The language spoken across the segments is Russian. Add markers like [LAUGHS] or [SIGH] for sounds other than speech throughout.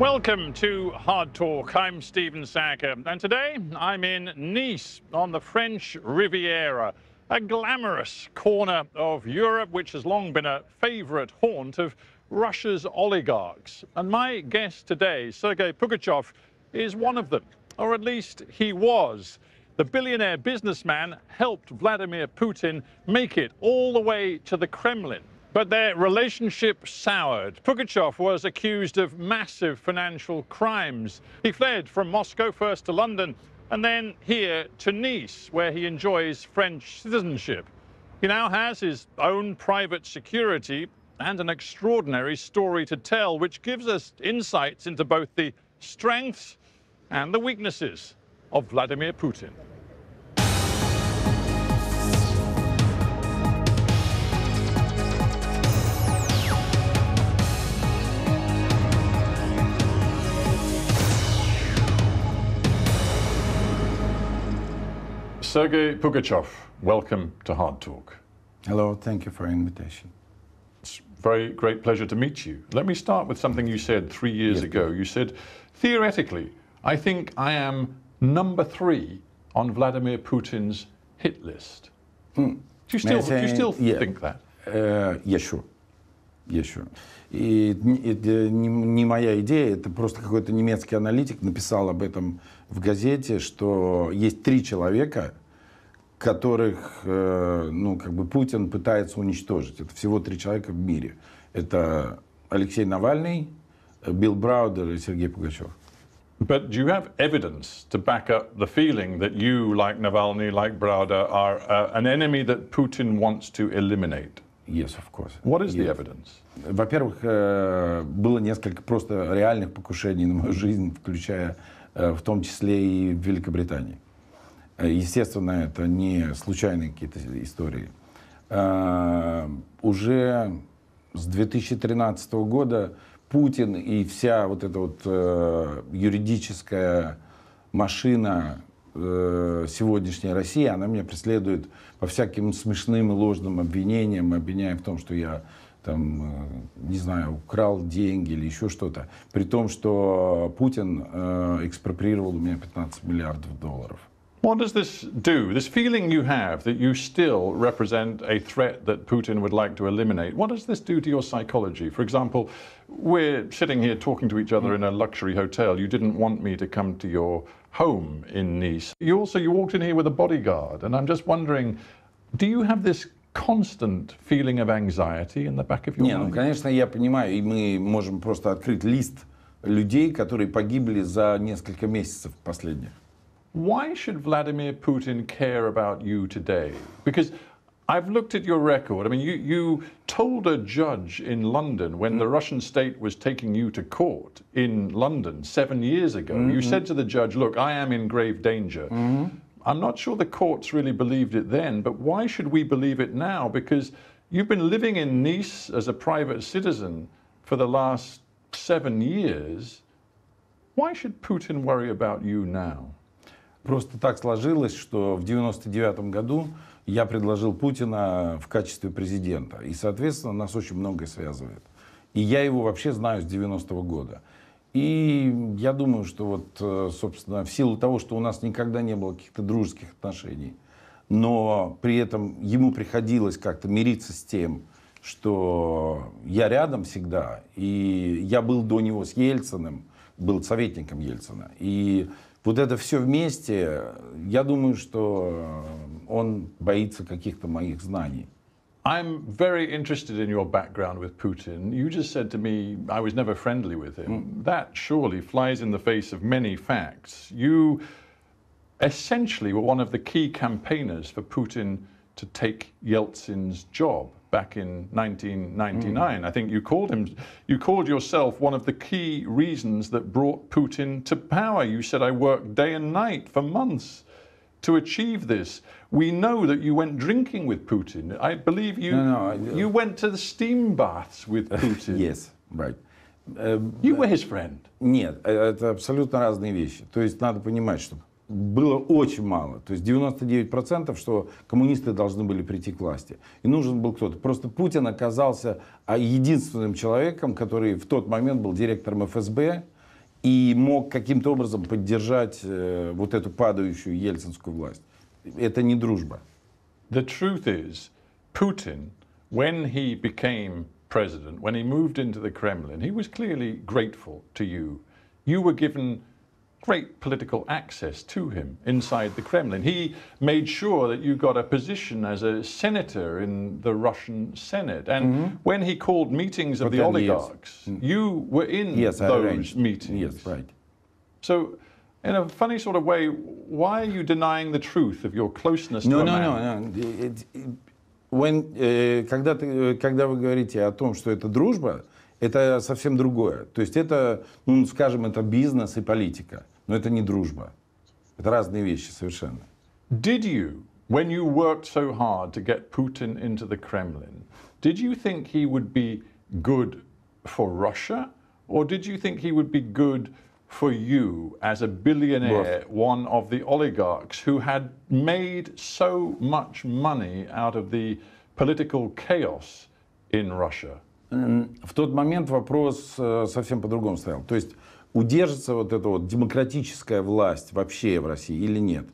Welcome to Hard Talk. I'm Stephen Sacker, and today I'm in Nice on the French Riviera, a glamorous corner of Europe which has long been a favorite haunt of Russia's oligarchs. And my guest today, Sergei Pugachev, is one of them, or at least he was. The billionaire businessman helped Vladimir Putin make it all the way to the Kremlin but their relationship soured. Pugachev was accused of massive financial crimes. He fled from Moscow first to London and then here to Nice, where he enjoys French citizenship. He now has his own private security and an extraordinary story to tell, which gives us insights into both the strengths and the weaknesses of Vladimir Putin. Sergei Pugachev, welcome to Hard Talk. Hello, thank you for invitation. It's very great pleasure to meet you. Let me start with something you said three years yes. ago. You said, theoretically, I think I am number three on Vladimir Putin's hit list. Hmm. Do you still, say, do you still yeah. think that? Uh, yeah, sure. yes, sure. И это не моя идея, это просто какой-то немецкий аналитик написал об этом в газете, что есть три человека, которых э, ну, как бы Путин пытается уничтожить. Это всего три человека в мире. Это Алексей Навальный, э, Билл Браудер и Сергей Пугачев. But do you have evidence to back up the feeling that you, like Navalny, like Browder, are uh, an enemy that Putin wants to eliminate? Yes, of course. What is yes. the evidence? Во-первых, э, было несколько просто реальных покушений на мою жизнь, включая в том числе и в Великобритании. Э, естественно, это не случайные какие-то истории. Э, уже с 2013 года Путин и вся вот эта вот э, юридическая машина сегодняшней России, она меня преследует по всяким смешным и ложным обвинениям, обвиняя в том, что я там, не знаю, украл деньги или еще что-то. При том, что Путин экспроприировал у меня 15 миллиардов долларов. What does this do? This feeling you have that you still represent a threat that Putin would like to eliminate, what does this do to your psychology? For example, we're sitting here talking to each other in a luxury hotel. You didn't want me to come to your home in Nice. You also you walked in here with a bodyguard, and I'm just wondering, do you have this constant feeling of anxiety in the back of your mind? конечно, я понимаю, и мы можем просто открыть лист людей, которые погибли за несколько месяцев последних. Why should Vladimir Putin care about you today? Because I've looked at your record. I mean, you, you told a judge in London when mm. the Russian state was taking you to court in London seven years ago, mm -hmm. you mm-hmm. said to the judge, Look, I am in grave danger. Mm -hmm. I'm not sure the courts really believed it then, but why should we believe it now? Because you've been living in Nice as a private citizen for the last seven years. Why should Putin worry about you now? Просто так сложилось, что в 99 году я предложил Путина в качестве президента. И, соответственно, нас очень многое связывает. И я его вообще знаю с 90-го года. И я думаю, что вот, э, собственно, в силу того, что у нас никогда не было каких-то дружеских отношений, но при этом ему приходилось как-то мириться с тем, что я рядом всегда, и я был до него с Ельциным, был советником Ельцина, и вот это все вместе, я думаю, что он боится каких-то моих знаний. I'm very interested in your background with Putin. You just said to me, I was never friendly with him. Mm. That surely flies in the face of many facts. You essentially were one of the key campaigners for Putin to take Yeltsin's job back in 1999. Mm. I think you called him, you called yourself one of the key reasons that brought Putin to power. You said, I worked day and night for months to achieve this. We know that you went drinking with Putin. I believe you, no, no, I, you went to the steam baths with [LAUGHS] Putin. yes, right. You were his friend. Нет, э, это абсолютно разные вещи. То есть надо понимать, что было очень мало. То есть 99%, что коммунисты должны были прийти к власти. И нужен был кто-то. Просто Путин оказался а, единственным человеком, который в тот момент был директором ФСБ и мог каким-то образом поддержать э, вот эту падающую ельцинскую власть. Это не дружба. The truth is, Putin, when he became president, when he moved into the Kremlin, he was clearly grateful to you. You were given great political access to him inside the Kremlin. He made sure that you got a position as a senator in the Russian Senate. And mm -hmm. when he called meetings of For the oligarchs, years. Mm. you were in yes, those meetings. Yes, right. So, in a funny sort of way, why are you denying the truth of your closeness no, to no, a man? No, no, no. It, when, э, когда, ты, когда вы говорите о том, что это дружба, это совсем другое. То есть это, ну, скажем, это бизнес и политика. Но это не дружба. Это разные вещи совершенно. Did you, when you worked so hard to get Putin into the Kremlin, did you think he would be good for Russia? Or did you think he would be good for you as a billionaire, Both. one of the oligarchs who had made so much money out of the political chaos in Russia? В тот момент вопрос э, совсем по-другому стоял. То есть удержится вот эта вот демократическая власть вообще в России или нет.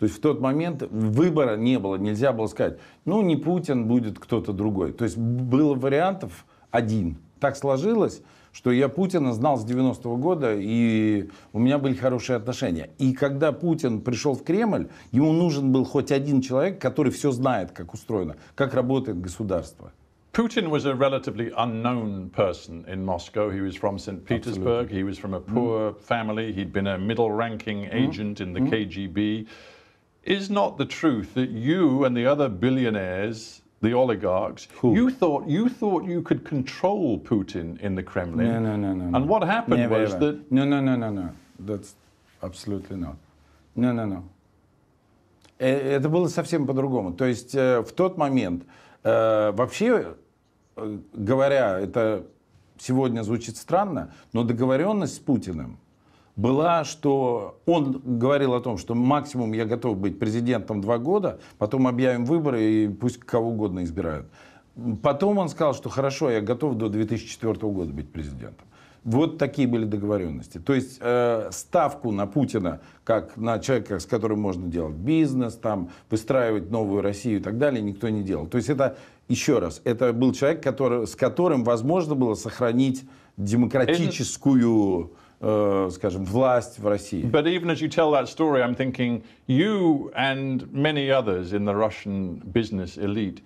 То есть в тот момент выбора не было, нельзя было сказать, ну не Путин, будет кто-то другой. То есть было вариантов один. Так сложилось, что я Путина знал с 90-го года, и у меня были хорошие отношения. И когда Путин пришел в Кремль, ему нужен был хоть один человек, который все знает, как устроено, как работает государство. Putin was a relatively unknown person in Moscow. He was from St. Petersburg. Absolutely. He was from a poor mm. family. He'd been a middle ranking mm. agent mm. in the mm. KGB. Is not the truth that you and the other billionaires, the oligarchs, Who? you thought you thought you could control Putin in the Kremlin? No, no, no, no. And no. what happened Never was ever. that. No, no, no, no, no. That's absolutely not. No, no, no. Э, это было совсем по-другому. То есть э, в тот момент э, вообще Э, говоря, это сегодня звучит странно, но договоренность с Путиным была, что он говорил о том, что максимум я готов быть президентом два года, потом объявим выборы и пусть кого угодно избирают. Потом он сказал, что хорошо, я готов до 2004 года быть президентом. Вот такие были договоренности. То есть э, ставку на Путина, как на человека, с которым можно делать бизнес, там, выстраивать новую Россию и так далее, никто не делал. То есть это еще раз, это был человек, который, с которым возможно было сохранить демократическую, э, скажем, власть в России. But even as you tell that story, I'm thinking you and many others in the Russian business elite,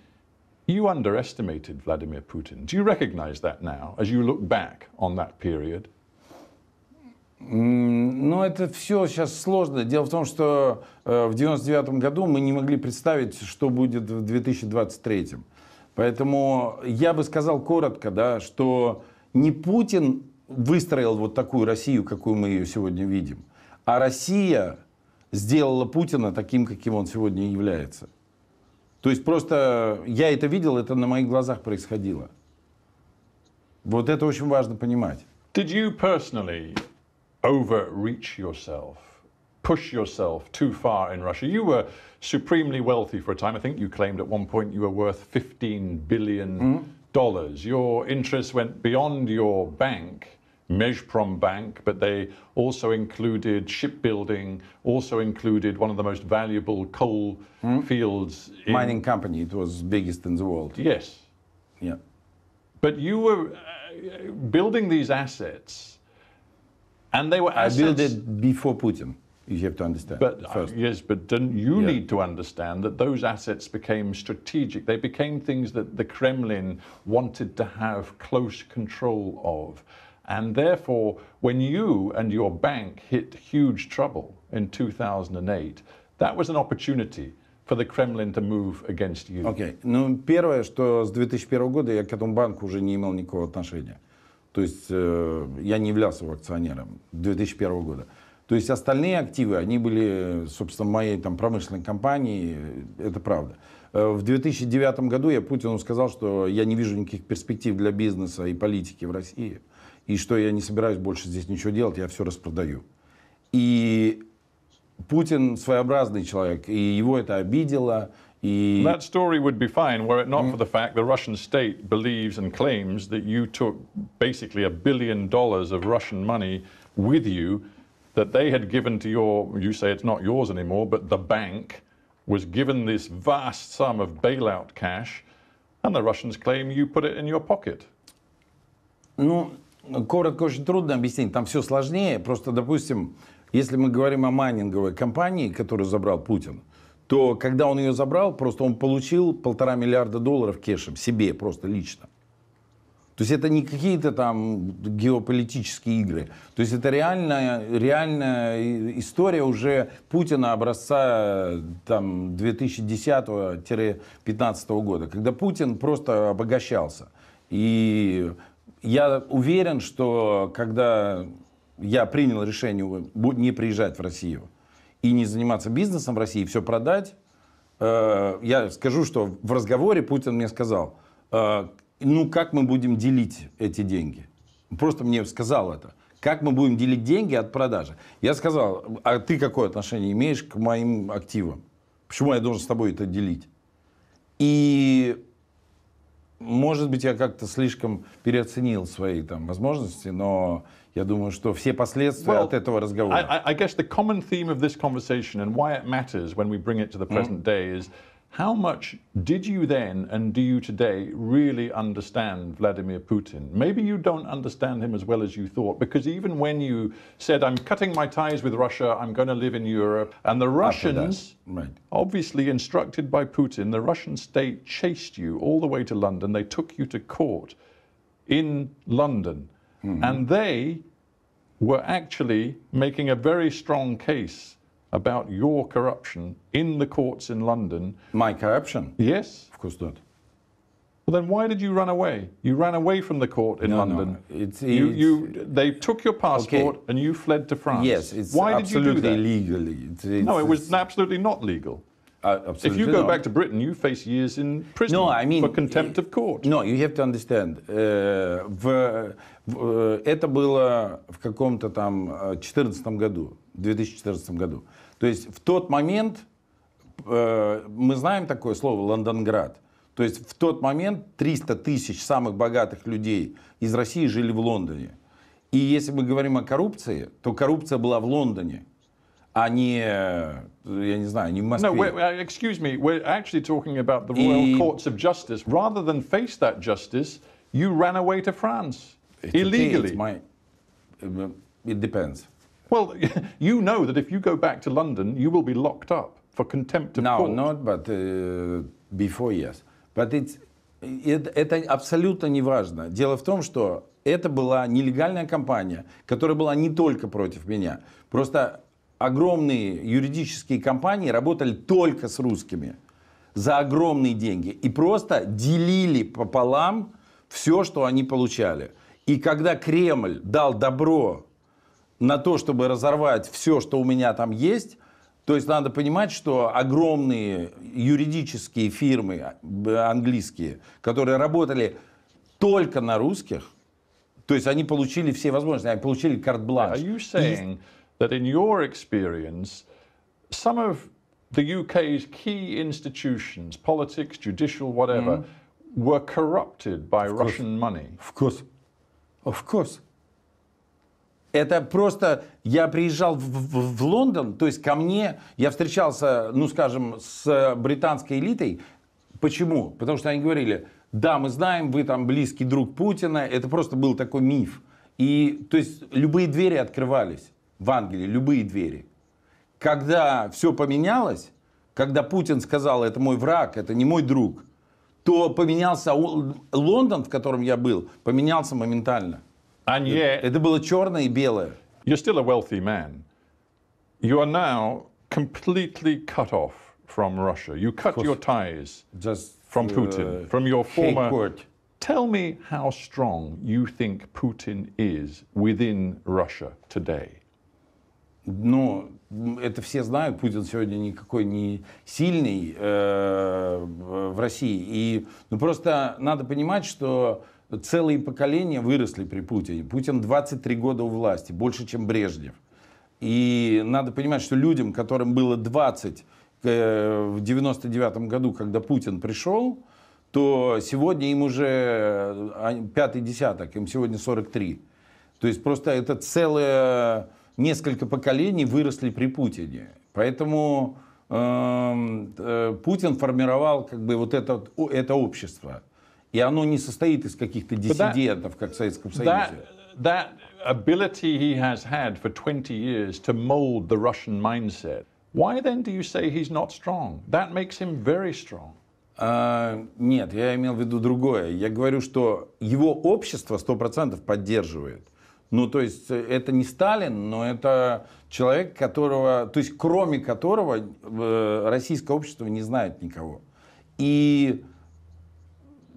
you underestimated Vladimir Putin. Do you recognize that now, as you look back on that period? Но ну, это все сейчас сложно. Дело в том, что э, в 99 году мы не могли представить, что будет в 2023. Поэтому я бы сказал коротко, да, что не Путин выстроил вот такую Россию, какую мы ее сегодня видим, а Россия сделала Путина таким, каким он сегодня является. То есть просто я это видел, это на моих глазах происходило. Вот это очень важно понимать. Did you personally overreach yourself? push yourself too far in Russia. You were supremely wealthy for a time. I think you claimed at one point you were worth 15 billion hmm? dollars. Mm -hmm. Your interests went beyond your bank, Mezhprom Bank, but they also included shipbuilding, also included one of the most valuable coal mm -hmm. fields in... mining company. It was biggest in the world. Yes. Yeah. But you were uh, building these assets and they were assets. I built it before Putin you have to understand. But uh, first. Uh, yes, but didn't you yeah. need to understand that those assets became strategic? They became things that the Kremlin wanted to have close control of, and therefore, when you and your bank hit huge trouble in 2008, that was an opportunity. for the Kremlin to move against you. Okay. Ну, первое, что с 2001 года я к этому банку уже не имел никакого отношения. То есть э, я не являлся его акционером 2001 года. То есть остальные активы, они были, собственно, моей там, промышленной компании, это правда. Э, в 2009 году я Путину сказал, что я не вижу никаких перспектив для бизнеса и политики в России, и что я не собираюсь больше здесь ничего делать, я все распродаю. И Путин своеобразный человек, и его это обидело, и... That story would be fine were it not for the fact the Russian state believes and claims that you took basically a billion dollars of Russian money with you that they had given to your, you say it's not yours anymore, but the bank was given this vast sum of bailout cash, and the Russians claim you put it in your pocket. Ну, коротко очень трудно объяснить, там все сложнее. Просто, допустим, если мы говорим о майнинговой компании, которую забрал Путин, то когда он ее забрал, просто он получил полтора миллиарда долларов кешем себе просто лично. То есть это не какие-то там геополитические игры. То есть это реальная, реальная история уже Путина образца там 2010-2015 года, когда Путин просто обогащался. И я уверен, что когда я принял решение не приезжать в Россию и не заниматься бизнесом в России, все продать, э, я скажу, что в разговоре Путин мне сказал, э, ну как мы будем делить эти деньги? Просто мне сказал это. Как мы будем делить деньги от продажи? Я сказал, а ты какое отношение имеешь к моим активам? Почему я должен с тобой это делить? И может быть, я как-то слишком переоценил свои там возможности, но я думаю, что все последствия well, от этого разговора. I, I guess the common theme of this conversation and why it matters when we bring it to the present mm-hmm. day is How much did you then and do you today really understand Vladimir Putin? Maybe you don't understand him as well as you thought, because even when you said, I'm cutting my ties with Russia, I'm going to live in Europe, and the Russians, right. obviously instructed by Putin, the Russian state chased you all the way to London. They took you to court in London, mm-hmm. and they were actually making a very strong case about your corruption in the courts in London. My corruption? Yes. Of course not. Well, then why did you run away? You ran away from the court in no, London. No. It's, it's, you, you, they took your passport okay. and you fled to France. Yes, it's why absolutely did you no, it was absolutely not legal. Uh, if you go not. back to Britain, you face years in prison no, I mean, for contempt of court. No, you have to understand. Uh, в, в, это было в каком-то там э, году. в 2014 году. То есть в тот момент, э, мы знаем такое слово «Лондонград», то есть в тот момент 300 тысяч самых богатых людей из России жили в Лондоне. И если мы говорим о коррупции, то коррупция была в Лондоне, а не, э, я не знаю, не в Москве. No, we're uh, excuse me, we're actually talking about the royal И... courts of justice. Rather than face that justice, you ran away to France illegally. It depends. Well, [LAUGHS] you know that if you go back to London, you will be locked up for contempt of no, court. No, not, but uh, before, yes. But it's, это, это абсолютно не важно. Дело в том, что это была нелегальная компания, которая была не только против меня. Просто огромные юридические компании работали только с русскими за огромные деньги и просто делили пополам все, что они получали. И когда Кремль дал добро на то, чтобы разорвать все, что у меня там есть, то есть надо понимать, что огромные юридические фирмы а, английские, которые работали только на русских, то есть они получили все возможности, они получили карт-бланш. Are you saying that in your experience some of the UK's key institutions, politics, judicial, whatever, mm-hmm. were corrupted by of Russian money? Of course. Of course. Это просто я приезжал в, в, в Лондон, то есть ко мне я встречался, ну скажем, с британской элитой. Почему? Потому что они говорили, да, мы знаем, вы там близкий друг Путина. Это просто был такой миф. И то есть любые двери открывались в Англии, любые двери. Когда все поменялось, когда Путин сказал, это мой враг, это не мой друг, то поменялся Лондон, в котором я был, поменялся моментально. And yet, Это было черное и белое. you're still a wealthy man. You are now completely cut off from Russia. You cut your ties Just from uh, Putin, from your former. Awkward. Tell me how strong you think Putin is within Russia today. Но это все знают, Путин сегодня никакой не сильный э, в России. И, ну, просто надо понимать, что целые поколения выросли при Путине. Путин 23 года у власти, больше, чем Брежнев. И надо понимать, что людям, которым было 20 э, в 99 году, когда Путин пришел, то сегодня им уже э, пятый десяток, им сегодня 43. То есть просто это целое несколько поколений выросли при Путине. Поэтому эм, э, Путин формировал как бы вот это, это общество. И оно не состоит из каких-то диссидентов, как в Советском Союзе. That, that ability he has had for 20 years to mold the Russian mindset, why then do you say he's not strong? That makes him very strong. А, нет, я имел в виду другое. Я говорю, что его общество 100% поддерживает. Ну, то есть, э, это не Сталин, но это человек, которого, то есть, кроме которого э, российское общество не знает никого. И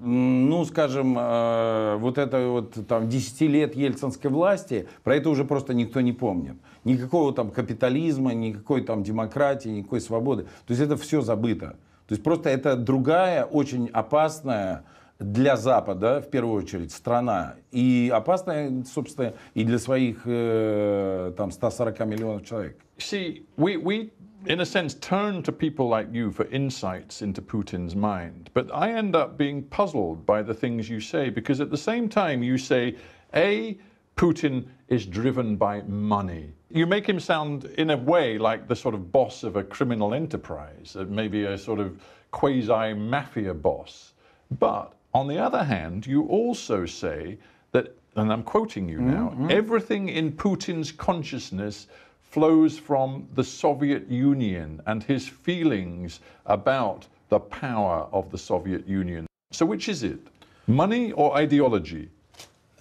ну, скажем, э, вот это вот там 10 лет ельцинской власти, про это уже просто никто не помнит. Никакого там капитализма, никакой там демократии, никакой свободы. То есть это все забыто. То есть просто это другая, очень опасная для Запада, в первую очередь, страна. И опасная, собственно, и для своих э, там 140 миллионов человек. See, we, we in a sense, turn to people like you for insights into Putin's mind. But I end up being puzzled by the things you say because at the same time you say, A, Putin is driven by money. You make him sound, in a way, like the sort of boss of a criminal enterprise, uh, maybe a sort of quasi mafia boss. But on the other hand, you also say that, and I'm quoting you now, mm -hmm. everything in Putin's consciousness flows from the Soviet Union and his feelings about the power of the Soviet Union. So, which is it? Money or ideology?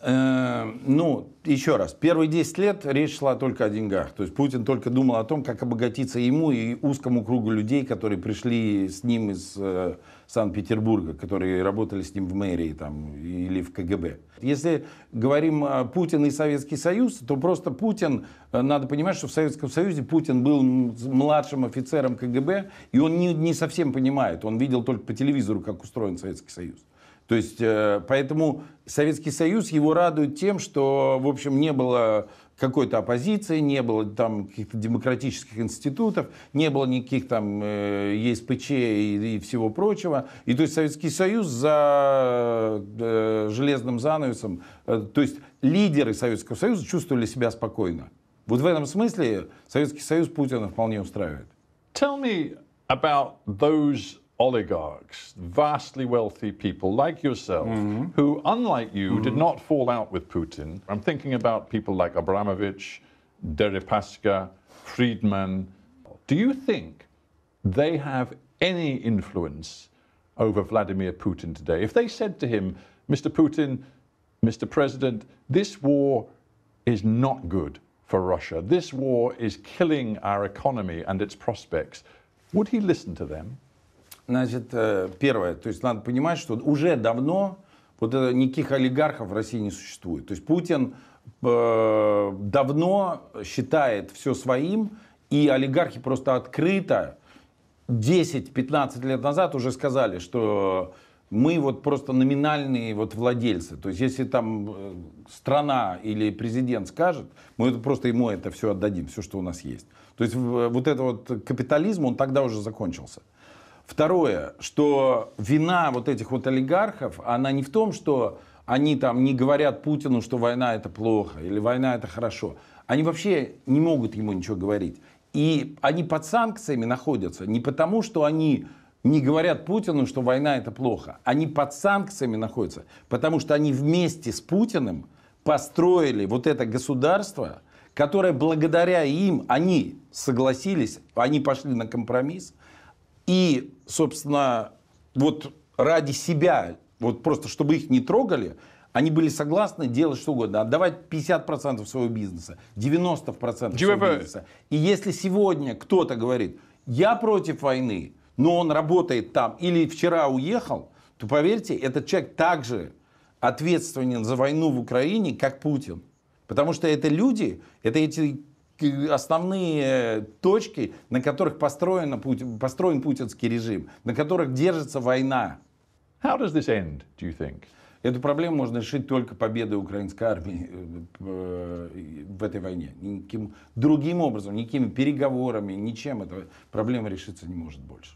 Э, ну, еще раз, первые 10 лет речь шла только о деньгах. То есть Путин только думал о том, как обогатиться ему и узкому кругу людей, которые пришли с ним из э, Санкт-Петербурга, которые работали с ним в мэрии там, или в КГБ. Если говорим о Путине и Советский Союз, то просто Путин, э, надо понимать, что в Советском Союзе Путин был младшим офицером КГБ, и он не, не совсем понимает, он видел только по телевизору, как устроен Советский Союз. То есть, э, поэтому Советский Союз его радует тем, что, в общем, не было какой-то оппозиции, не было там каких-то демократических институтов, не было никаких там э, ЕСПЧ и, и всего прочего. И то есть Советский Союз за э, железным занавесом, э, то есть лидеры Советского Союза чувствовали себя спокойно. Вот в этом смысле Советский Союз Путина вполне устраивает. Tell me about those oligarchs, vastly wealthy people like yourself, mm-hmm. who, unlike you, mm-hmm. did not fall out with Putin. I'm thinking about people like Abramovich, Deripaska, Friedman. Do you think they have any influence over Vladimir Putin today? If they said to him, Mr. Putin, Mr. President, this war is not good for Russia. This war is killing our economy and its prospects. Would he listen to them? Значит, э, первое, то есть надо понимать, что уже давно вот это, никаких олигархов в России не существует. То есть Путин э, давно считает все своим, и олигархи просто открыто 10-15 лет назад уже сказали, что мы вот просто номинальные вот владельцы. То есть, если там э, страна или президент скажет, мы это просто ему это все отдадим, все, что у нас есть. То есть, э, вот этот вот капитализм, он тогда уже закончился. Второе, что вина вот этих вот олигархов, она не в том, что они там не говорят Путину, что война это плохо или война это хорошо. Они вообще не могут ему ничего говорить. И они под санкциями находятся не потому, что они не говорят Путину, что война это плохо. Они под санкциями находятся, потому что они вместе с Путиным построили вот это государство, которое благодаря им они согласились, они пошли на компромисс, и, собственно, вот ради себя, вот просто чтобы их не трогали, они были согласны делать что угодно, отдавать 50% своего бизнеса, 90% своего бизнеса. И если сегодня кто-то говорит, я против войны, но он работает там или вчера уехал, то поверьте, этот человек также ответственен за войну в Украине, как Путин. Потому что это люди, это эти основные э, точки, на которых построен, построен путинский режим, на которых держится война. How does this end, do you think? Эту проблему можно решить только победой украинской армии э, э, в этой войне. Никим другим образом, никакими переговорами, ничем эта проблема решиться не может больше.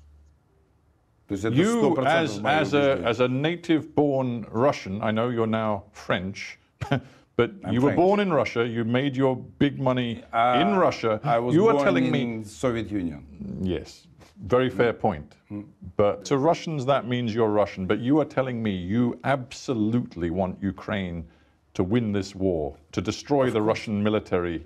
То есть это you, as, as, a, as a native-born Russian, I know you're now French, [LAUGHS] But I'm you French. were born in Russia. You made your big money uh, in Russia. I was you are telling me Soviet Union. Yes, very fair mm. point. Mm. But to Russians, that means you're Russian. But you are telling me you absolutely want Ukraine to win this war, to destroy the Russian military.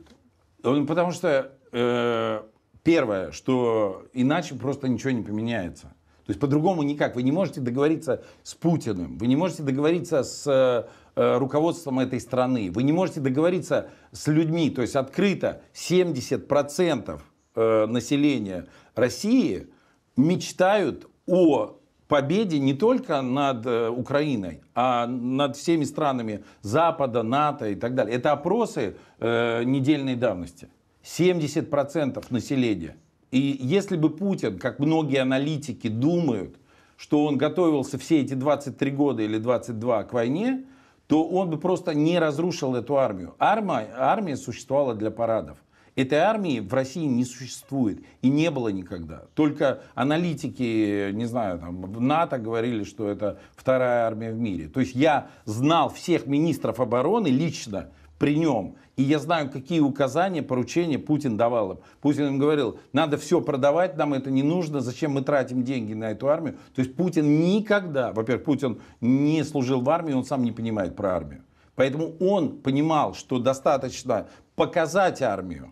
Потому что э, первое, что иначе просто ничего не поменяется. То есть по-другому никак. Вы не можете договориться с Путиным, вы не можете договориться с э, Э, руководством этой страны. Вы не можете договориться с людьми, то есть открыто 70% э, населения России мечтают о победе не только над э, Украиной, а над всеми странами Запада, НАТО и так далее. Это опросы недельной давности. 70% населения. И если бы Путин, как многие аналитики думают, что он готовился все эти 23 года или 22 к войне, то он бы просто не разрушил эту армию. Арма, армия существовала для парадов. Этой армии в России не существует и не было никогда. Только аналитики, не знаю, там, НАТО говорили, что это вторая армия в мире. То есть я знал всех министров обороны лично при нем. И я знаю, какие указания, поручения Путин давал им. Путин им говорил, надо все продавать, нам это не нужно, зачем мы тратим деньги на эту армию. То есть Путин никогда, во-первых, Путин не служил в армии, он сам не понимает про армию. Поэтому он понимал, что достаточно показать армию,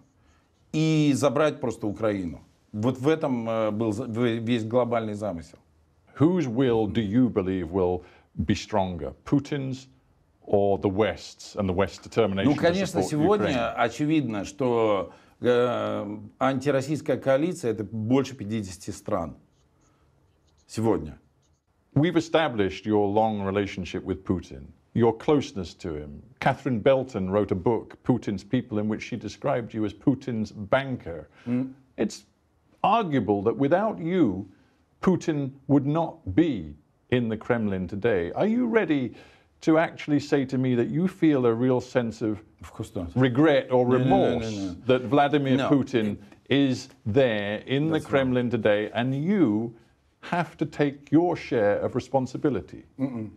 и забрать просто Украину. Вот в этом был весь глобальный замысел. Whose will do you believe will be stronger, Putin's or the West's and the West's determination? Ну, конечно, сегодня Ukraine? очевидно, что э, антироссийская коалиция это больше 50 стран сегодня. We've established your long relationship with Putin. your closeness to him. Catherine Belton wrote a book, Putin's People, in which she described you as Putin's banker. Mm. It's arguable that without you, Putin would not be in the Kremlin today. Are you ready to actually say to me that you feel a real sense of, of regret or remorse no, no, no, that Vladimir Putin is there in That's the Kremlin right. today and you have to take your share of responsibility? Mm -mm.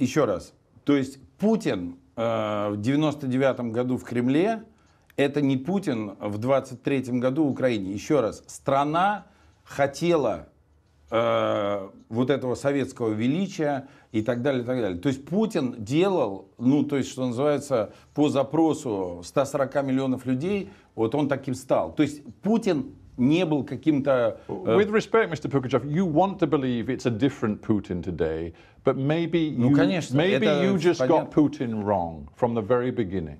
еще раз, то есть Путин э, в 99 году в Кремле, это не Путин в 23 году в Украине. Еще раз, страна хотела э, вот этого советского величия и так далее, и так далее. То есть Путин делал, ну, то есть, что называется, по запросу 140 миллионов людей, вот он таким стал. То есть Путин не был каким-то... Э... With respect, Mr. Pugachev, you want to believe it's a different Putin today, but maybe ну, you, ну, конечно, maybe you just понятно. got Putin wrong from the very beginning.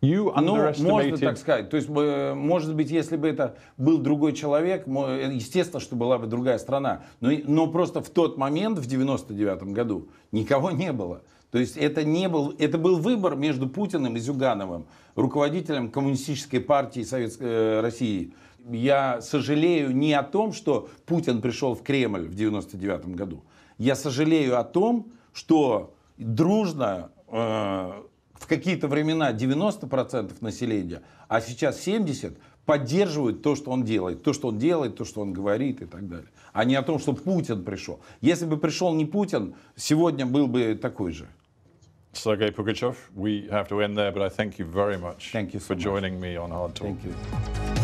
You underestimated... Ну, можно так сказать. То есть, э, может быть, если бы это был другой человек, естественно, что была бы другая страна. Но, но просто в тот момент, в 99 году, никого не было. То есть это, не был, это был выбор между Путиным и Зюгановым, руководителем Коммунистической партии Советской э, России. Я сожалею не о том, что Путин пришел в Кремль в 99 году. Я сожалею о том, что дружно э, в какие-то времена 90% населения, а сейчас 70% поддерживают то, что он делает, то, что он делает, то, что он говорит и так далее. А не о том, что Путин пришел. Если бы пришел не Путин, сегодня был бы такой же. Сергей Пугачев, we have to end there, but I thank you very much thank you so for much. joining me on Hard Talk. Thank you.